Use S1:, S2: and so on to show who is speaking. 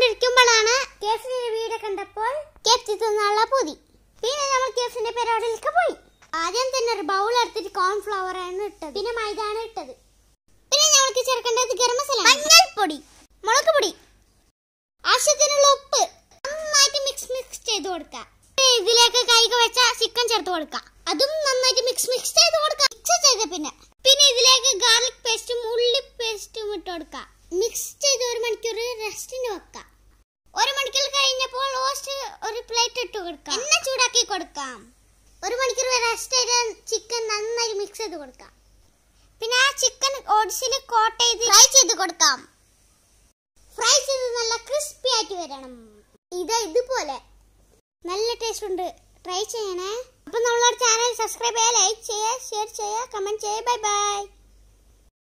S1: കണ്ടിരിക്കുമ്പോഴാണ് കേസിന്റെ വീട് കണ്ടപ്പോൾ കേസ് തിന്നാനുള്ള പിന്നെ നമ്മൾ കേസിന്റെ പരിപാടിയിലേക്ക് പോയി ആദ്യം തന്നെ ഒരു ബൗൾ എടുത്തിട്ട് കോൺഫ്ലവർ ആണ് ഇട്ടത് പിന്നെ മൈദാണ് ഇട്ടത് പിന്നെ ഞങ്ങൾക്ക് ചേർക്കേണ്ടത് ഗരം മസാല മഞ്ഞൾപ്പൊടി മുളക് പൊടി ആവശ്യത്തിനുള്ള ഉപ്പ് നന്നായിട്ട് മിക്സ് മിക്സ് ചെയ്ത് കൊടുക്കുക ഇതിലേക്ക് കൈക്ക് വെച്ച ചിക്കൻ ചേർത്ത് കൊടുക്കുക അതും നന്നായിട്ട് മിക്സ് മിക്സ് ചെയ്ത് കൊടുക്കുക മിക്സ് ചെയ്ത പിന്നെ പിന്നെ ഇതിലേക്ക് ഗാർലിക് പേസ്റ്റും ഉള്ളി പേസ്റ്റും ഇട്ട് കൊടുക്കുക മിക്സ് ചെയ്ത് ഒരു മണിക്കൂർ റെസ്റ്റിന് വെക്കുക ഒരു പ്ലേറ്റ് ഇട്ട് കൊടുക്കാം എണ്ണ ചൂടാക്കി കൊടുക്കാം ഒരു മണിക്കൂർ റെസ്റ്റ് ചെയ്ത ചിക്കൻ നന്നായി മിക്സ് ചെയ്ത് കൊടുക്കാം പിന്നെ ആ ചിക്കൻ ഓട്സിൽ കോട്ട് ചെയ്ത് ഫ്രൈ ചെയ്ത് കൊടുക്കാം ഫ്രൈ ചെയ്ത് നല്ല ക്രിസ്പി ആയിട്ട് വരണം ഇത് ഇതുപോലെ നല്ല ടേസ്റ്റ് ഉണ്ട് ട്രൈ ചെയ്യണേ അപ്പം നമ്മളോട് ചാനൽ സബ്സ്ക്രൈബ് ചെയ്യുക ലൈക്ക് ചെയ്യുക ഷെയർ ചെയ്യുക കമൻറ്റ്
S2: ചെയ്യുക ബൈ ബൈ